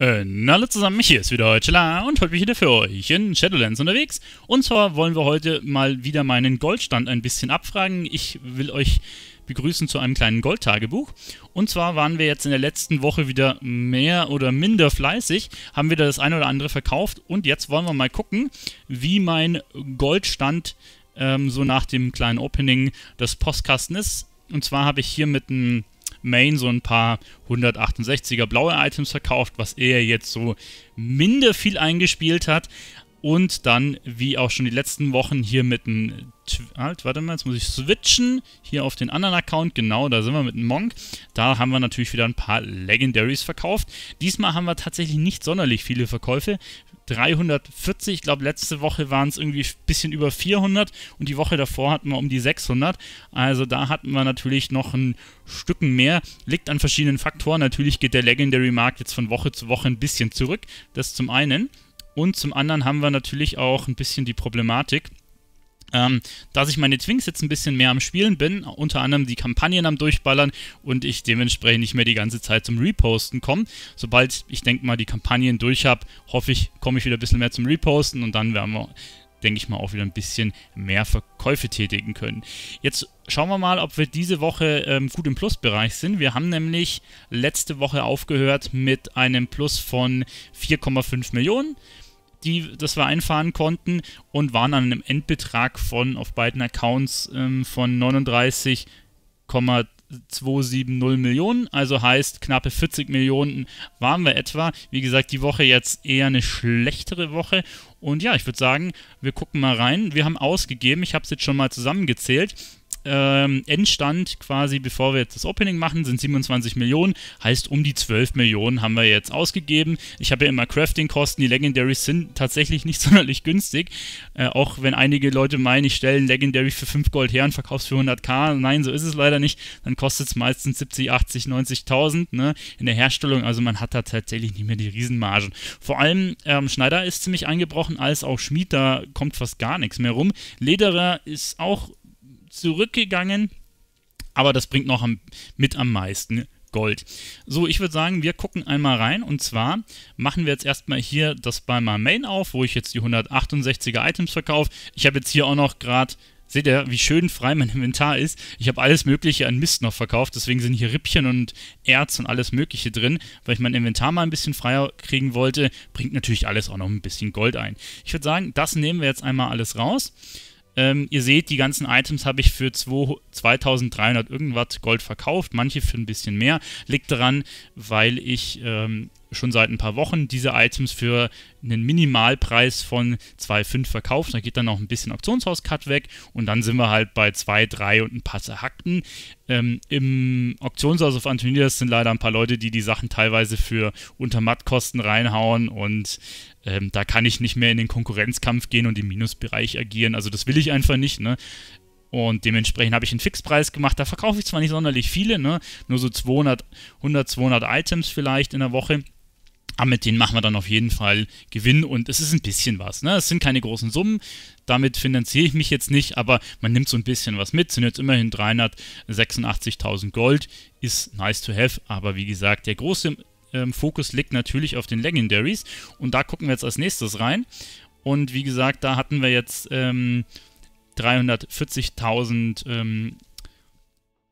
hallo äh, zusammen, hier ist wieder Heuchela und heute bin ich wieder für euch in Shadowlands unterwegs. Und zwar wollen wir heute mal wieder meinen Goldstand ein bisschen abfragen. Ich will euch begrüßen zu einem kleinen Goldtagebuch. Und zwar waren wir jetzt in der letzten Woche wieder mehr oder minder fleißig, haben wieder das eine oder andere verkauft und jetzt wollen wir mal gucken, wie mein Goldstand ähm, so nach dem kleinen Opening des Postkasten ist. Und zwar habe ich hier mit einem Main so ein paar 168er blaue Items verkauft, was er jetzt so minder viel eingespielt hat. Und dann, wie auch schon die letzten Wochen, hier mit einem. Halt, warte mal, jetzt muss ich switchen. Hier auf den anderen Account, genau, da sind wir mit einem Monk. Da haben wir natürlich wieder ein paar Legendaries verkauft. Diesmal haben wir tatsächlich nicht sonderlich viele Verkäufe. 340. Ich glaube, letzte Woche waren es irgendwie ein bisschen über 400 und die Woche davor hatten wir um die 600. Also da hatten wir natürlich noch ein Stücken mehr. Liegt an verschiedenen Faktoren. Natürlich geht der Legendary Markt jetzt von Woche zu Woche ein bisschen zurück. Das zum einen. Und zum anderen haben wir natürlich auch ein bisschen die Problematik, ähm, dass ich meine Twinks jetzt ein bisschen mehr am Spielen bin, unter anderem die Kampagnen am Durchballern und ich dementsprechend nicht mehr die ganze Zeit zum Reposten komme. Sobald ich denke mal die Kampagnen durch habe, hoffe ich, komme ich wieder ein bisschen mehr zum Reposten und dann werden wir denke ich mal, auch wieder ein bisschen mehr Verkäufe tätigen können. Jetzt schauen wir mal, ob wir diese Woche ähm, gut im Plusbereich sind. Wir haben nämlich letzte Woche aufgehört mit einem Plus von 4,5 Millionen die das wir einfahren konnten und waren an einem Endbetrag von auf beiden Accounts ähm, von 39,270 Millionen, also heißt knappe 40 Millionen waren wir etwa. Wie gesagt, die Woche jetzt eher eine schlechtere Woche und ja, ich würde sagen, wir gucken mal rein. Wir haben ausgegeben, ich habe es jetzt schon mal zusammengezählt ähm, Endstand quasi, bevor wir jetzt das Opening machen, sind 27 Millionen. Heißt, um die 12 Millionen haben wir jetzt ausgegeben. Ich habe ja immer Crafting-Kosten. Die Legendaries sind tatsächlich nicht sonderlich günstig. Äh, auch wenn einige Leute meinen, ich stelle ein Legendary für 5 Gold her und verkaufe es für 100k. Nein, so ist es leider nicht. Dann kostet es meistens 70, 80, 90.000 ne, in der Herstellung. Also man hat da tatsächlich nicht mehr die Riesenmargen. Vor allem ähm, Schneider ist ziemlich eingebrochen, als auch Schmied. Da kommt fast gar nichts mehr rum. Lederer ist auch zurückgegangen, aber das bringt noch am, mit am meisten Gold. So, ich würde sagen, wir gucken einmal rein und zwar machen wir jetzt erstmal hier das bei meinem Main auf, wo ich jetzt die 168er Items verkaufe. Ich habe jetzt hier auch noch gerade Seht ihr, wie schön frei mein Inventar ist? Ich habe alles Mögliche an Mist noch verkauft, deswegen sind hier Rippchen und Erz und alles Mögliche drin, weil ich mein Inventar mal ein bisschen freier kriegen wollte. Bringt natürlich alles auch noch ein bisschen Gold ein. Ich würde sagen, das nehmen wir jetzt einmal alles raus. Ähm, ihr seht, die ganzen Items habe ich für 2300 irgendwas Gold verkauft, manche für ein bisschen mehr. Liegt daran, weil ich ähm, schon seit ein paar Wochen diese Items für einen Minimalpreis von 2,5 verkauft. Da geht dann noch ein bisschen Auktionshaus-Cut weg und dann sind wir halt bei 2, 3 und ein paar zerhackten. Ähm, Im Auktionshaus auf Antonidas sind leider ein paar Leute, die die Sachen teilweise für unter Mattkosten reinhauen und ähm, da kann ich nicht mehr in den Konkurrenzkampf gehen und im Minusbereich agieren. Also das will ich einfach nicht. Ne? Und dementsprechend habe ich einen Fixpreis gemacht. Da verkaufe ich zwar nicht sonderlich viele, ne? nur so 200, 100, 200 Items vielleicht in der Woche aber mit denen machen wir dann auf jeden Fall Gewinn und es ist ein bisschen was. Ne? Es sind keine großen Summen, damit finanziere ich mich jetzt nicht, aber man nimmt so ein bisschen was mit. Sind jetzt immerhin 386.000 Gold, ist nice to have, aber wie gesagt, der große ähm, Fokus liegt natürlich auf den Legendaries und da gucken wir jetzt als nächstes rein. Und wie gesagt, da hatten wir jetzt ähm, 340.000, ähm,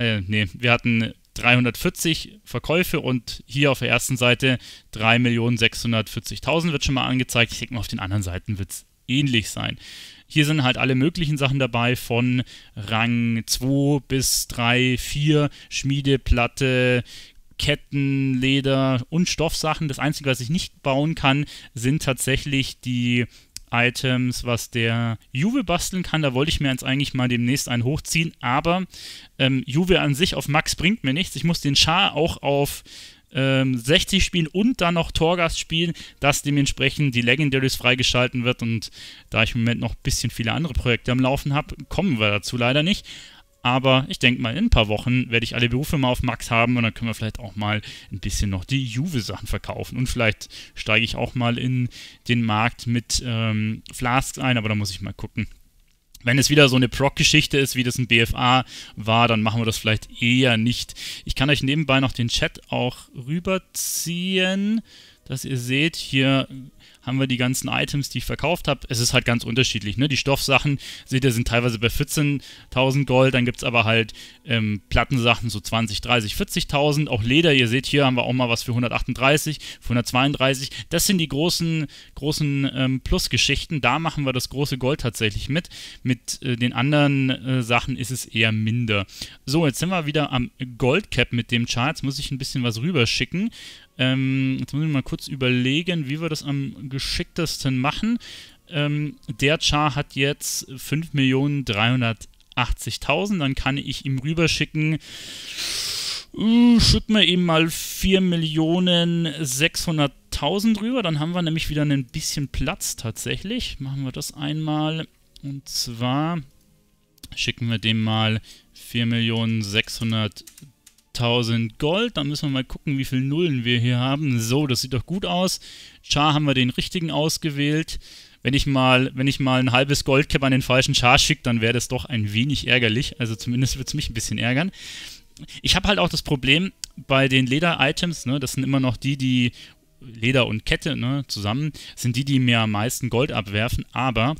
äh, nee, wir hatten 340 Verkäufe und hier auf der ersten Seite 3.640.000 wird schon mal angezeigt. Ich denke mal, auf den anderen Seiten wird es ähnlich sein. Hier sind halt alle möglichen Sachen dabei, von Rang 2 bis 3, 4, Schmiedeplatte, Ketten, Leder und Stoffsachen. Das Einzige, was ich nicht bauen kann, sind tatsächlich die Items, was der Juve basteln kann. Da wollte ich mir jetzt eigentlich mal demnächst einen hochziehen, aber ähm, Juve an sich auf Max bringt mir nichts. Ich muss den Char auch auf ähm, 60 spielen und dann noch Torgas spielen, dass dementsprechend die Legendaries freigeschalten wird. Und da ich im Moment noch ein bisschen viele andere Projekte am Laufen habe, kommen wir dazu leider nicht. Aber ich denke mal, in ein paar Wochen werde ich alle Berufe mal auf Max haben und dann können wir vielleicht auch mal ein bisschen noch die Juve-Sachen verkaufen. Und vielleicht steige ich auch mal in den Markt mit ähm, Flasks ein, aber da muss ich mal gucken. Wenn es wieder so eine Proc-Geschichte ist, wie das ein BFA war, dann machen wir das vielleicht eher nicht. Ich kann euch nebenbei noch den Chat auch rüberziehen, dass ihr seht, hier haben wir die ganzen Items, die ich verkauft habe. Es ist halt ganz unterschiedlich. Ne? Die Stoffsachen, seht ihr, sind teilweise bei 14.000 Gold. Dann gibt es aber halt ähm, Plattensachen so 20, 30, 40.000. Auch Leder, ihr seht, hier haben wir auch mal was für 138, für 132. Das sind die großen, großen ähm, Plusgeschichten. Da machen wir das große Gold tatsächlich mit. Mit äh, den anderen äh, Sachen ist es eher minder. So, jetzt sind wir wieder am Goldcap mit dem Charts. muss ich ein bisschen was rüberschicken. Ähm, jetzt muss ich mal kurz überlegen, wie wir das am geschicktesten machen. Ähm, der Char hat jetzt 5.380.000, dann kann ich ihm rüberschicken. Uh, äh, schütten wir eben mal 4.600.000 rüber, dann haben wir nämlich wieder ein bisschen Platz tatsächlich. Machen wir das einmal und zwar schicken wir dem mal 4.600.000 5000 Gold. Dann müssen wir mal gucken, wie viele Nullen wir hier haben. So, das sieht doch gut aus. Char haben wir den richtigen ausgewählt. Wenn ich mal, wenn ich mal ein halbes Goldcap an den falschen Char schicke, dann wäre das doch ein wenig ärgerlich. Also zumindest wird es mich ein bisschen ärgern. Ich habe halt auch das Problem bei den Leder-Items, ne, das sind immer noch die, die Leder und Kette ne, zusammen, sind die, die mir am meisten Gold abwerfen. Aber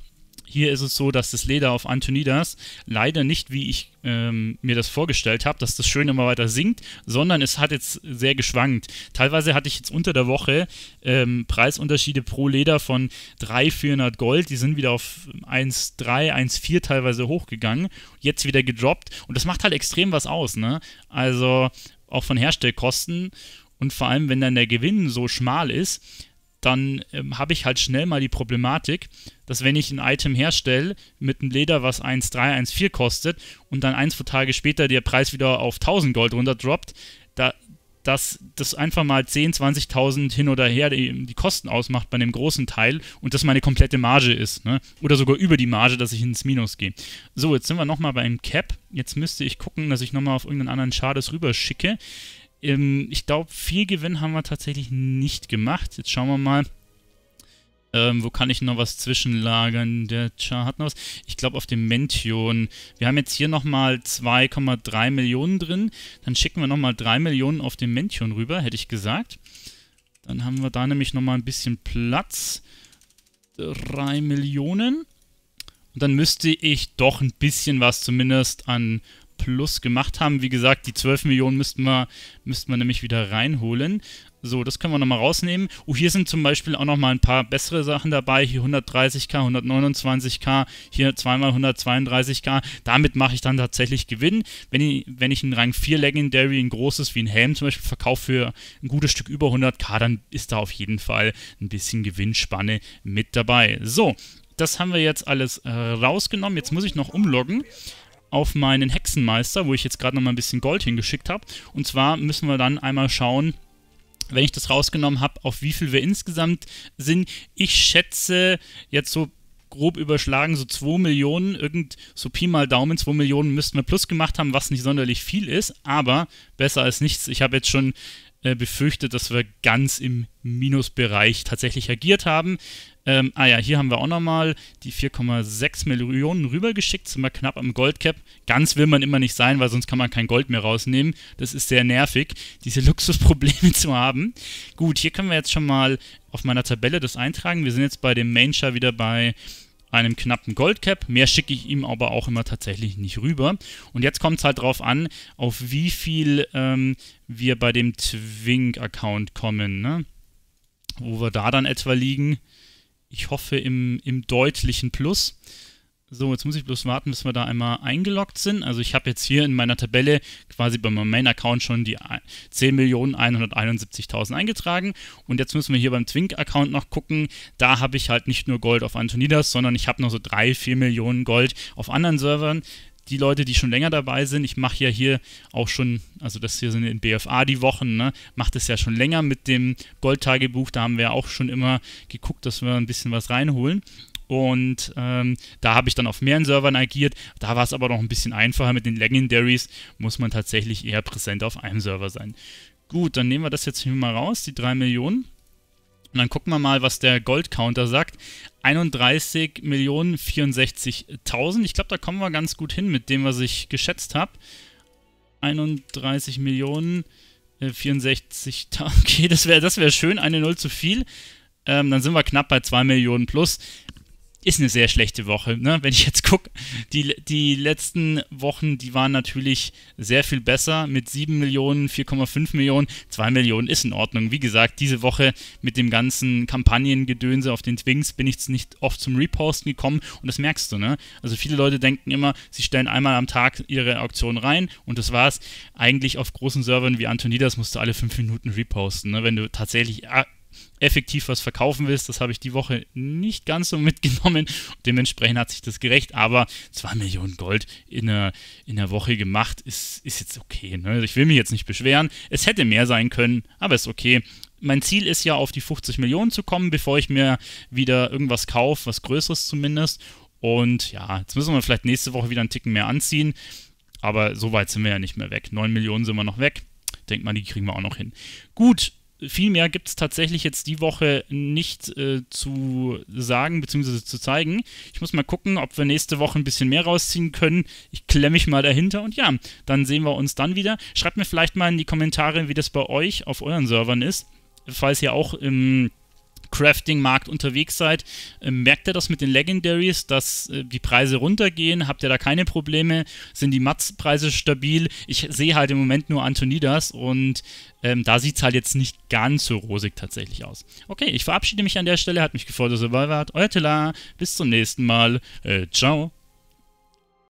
hier ist es so, dass das Leder auf Antonidas leider nicht, wie ich ähm, mir das vorgestellt habe, dass das schön immer weiter sinkt, sondern es hat jetzt sehr geschwankt. Teilweise hatte ich jetzt unter der Woche ähm, Preisunterschiede pro Leder von 300, 400 Gold, die sind wieder auf 1,3, 1,4 teilweise hochgegangen, jetzt wieder gedroppt und das macht halt extrem was aus, ne? Also auch von Herstellkosten und vor allem, wenn dann der Gewinn so schmal ist, dann ähm, habe ich halt schnell mal die Problematik, dass wenn ich ein Item herstelle mit einem Leder, was 1,3, 1,4 kostet und dann ein, zwei Tage später der Preis wieder auf 1000 Gold runterdroppt, da, dass das einfach mal 10, 20.000 hin oder her die, die, Kosten ausmacht bei einem großen Teil und das meine komplette Marge ist. Ne? Oder sogar über die Marge, dass ich ins Minus gehe. So, jetzt sind wir nochmal beim Cap. Jetzt müsste ich gucken, dass ich nochmal auf irgendeinen anderen Schades rüberschicke. Ähm, ich glaube, viel Gewinn haben wir tatsächlich nicht gemacht. Jetzt schauen wir mal. Ähm, wo kann ich noch was zwischenlagern? Der Char hat noch was. Ich glaube auf dem Mention. Wir haben jetzt hier nochmal 2,3 Millionen drin. Dann schicken wir nochmal 3 Millionen auf den Mention rüber, hätte ich gesagt. Dann haben wir da nämlich nochmal ein bisschen Platz. 3 Millionen. Und dann müsste ich doch ein bisschen was zumindest an plus gemacht haben. Wie gesagt, die 12 Millionen müssten wir, müssten wir nämlich wieder reinholen. So, das können wir nochmal rausnehmen. Oh, hier sind zum Beispiel auch nochmal ein paar bessere Sachen dabei. Hier 130k, 129k, hier zweimal 132k. Damit mache ich dann tatsächlich Gewinn. Wenn ich, wenn ich einen Rang 4 Legendary, ein großes wie ein Helm zum Beispiel, verkaufe für ein gutes Stück über 100k, dann ist da auf jeden Fall ein bisschen Gewinnspanne mit dabei. So, das haben wir jetzt alles äh, rausgenommen. Jetzt muss ich noch umloggen auf meinen Hexenmeister, wo ich jetzt gerade nochmal ein bisschen Gold hingeschickt habe. Und zwar müssen wir dann einmal schauen, wenn ich das rausgenommen habe, auf wie viel wir insgesamt sind. Ich schätze jetzt so grob überschlagen, so 2 Millionen, irgend so Pi mal Daumen, 2 Millionen müssten wir plus gemacht haben, was nicht sonderlich viel ist, aber besser als nichts. Ich habe jetzt schon äh, befürchtet, dass wir ganz im Minusbereich tatsächlich agiert haben. Ähm, ah ja, hier haben wir auch nochmal die 4,6 Millionen rübergeschickt, sind wir knapp am Goldcap. Ganz will man immer nicht sein, weil sonst kann man kein Gold mehr rausnehmen. Das ist sehr nervig, diese Luxusprobleme zu haben. Gut, hier können wir jetzt schon mal auf meiner Tabelle das eintragen. Wir sind jetzt bei dem Main wieder bei einem knappen Goldcap. Mehr schicke ich ihm aber auch immer tatsächlich nicht rüber. Und jetzt kommt es halt drauf an, auf wie viel ähm, wir bei dem Twink-Account kommen, ne? Wo wir da dann etwa liegen ich hoffe, im, im deutlichen Plus. So, jetzt muss ich bloß warten, bis wir da einmal eingeloggt sind. Also ich habe jetzt hier in meiner Tabelle quasi bei meinem Main-Account schon die 10.171.000 eingetragen. Und jetzt müssen wir hier beim Twink-Account noch gucken. Da habe ich halt nicht nur Gold auf Antonidas, sondern ich habe noch so 3, 4 Millionen Gold auf anderen Servern die Leute, die schon länger dabei sind, ich mache ja hier auch schon, also das hier sind in BFA die Wochen, ne, macht es ja schon länger mit dem Goldtagebuch, da haben wir auch schon immer geguckt, dass wir ein bisschen was reinholen. Und ähm, da habe ich dann auf mehreren Servern agiert. Da war es aber noch ein bisschen einfacher. Mit den Legendaries muss man tatsächlich eher präsent auf einem Server sein. Gut, dann nehmen wir das jetzt hier mal raus, die 3 Millionen. Und dann gucken wir mal, was der Gold-Counter sagt. 31.064.000. Ich glaube, da kommen wir ganz gut hin mit dem, was ich geschätzt habe. 31.064.000. Okay, das wäre das wär schön, eine Null zu viel. Ähm, dann sind wir knapp bei 2 Millionen plus ist eine sehr schlechte Woche. Ne? Wenn ich jetzt gucke, die, die letzten Wochen, die waren natürlich sehr viel besser mit 7 Millionen, 4,5 Millionen, 2 Millionen ist in Ordnung. Wie gesagt, diese Woche mit dem ganzen Kampagnengedönse auf den Twings bin ich jetzt nicht oft zum Reposten gekommen und das merkst du. Ne? Also viele Leute denken immer, sie stellen einmal am Tag ihre Auktion rein und das war's. Eigentlich auf großen Servern wie Antonidas musst du alle 5 Minuten reposten. Ne? Wenn du tatsächlich ah, effektiv was verkaufen willst. Das habe ich die Woche nicht ganz so mitgenommen. Dementsprechend hat sich das gerecht, aber 2 Millionen Gold in einer, in einer Woche gemacht ist, ist jetzt okay. Ne? Also ich will mich jetzt nicht beschweren. Es hätte mehr sein können, aber ist okay. Mein Ziel ist ja, auf die 50 Millionen zu kommen, bevor ich mir wieder irgendwas kaufe, was Größeres zumindest. Und ja, jetzt müssen wir vielleicht nächste Woche wieder einen Ticken mehr anziehen. Aber so weit sind wir ja nicht mehr weg. 9 Millionen sind wir noch weg. Denkt mal, die kriegen wir auch noch hin. Gut, viel mehr gibt es tatsächlich jetzt die Woche nicht äh, zu sagen bzw. zu zeigen. Ich muss mal gucken, ob wir nächste Woche ein bisschen mehr rausziehen können. Ich klemme mich mal dahinter und ja, dann sehen wir uns dann wieder. Schreibt mir vielleicht mal in die Kommentare, wie das bei euch auf euren Servern ist, falls ihr auch im Crafting-Markt unterwegs seid. Äh, merkt ihr das mit den Legendaries, dass äh, die Preise runtergehen? Habt ihr da keine Probleme? Sind die Mats-Preise stabil? Ich sehe halt im Moment nur Antonidas und ähm, da sieht es halt jetzt nicht ganz so rosig tatsächlich aus. Okay, ich verabschiede mich an der Stelle. Hat mich gefreut, dass ihr dabei wart. Euer Tela. Bis zum nächsten Mal. Äh, ciao.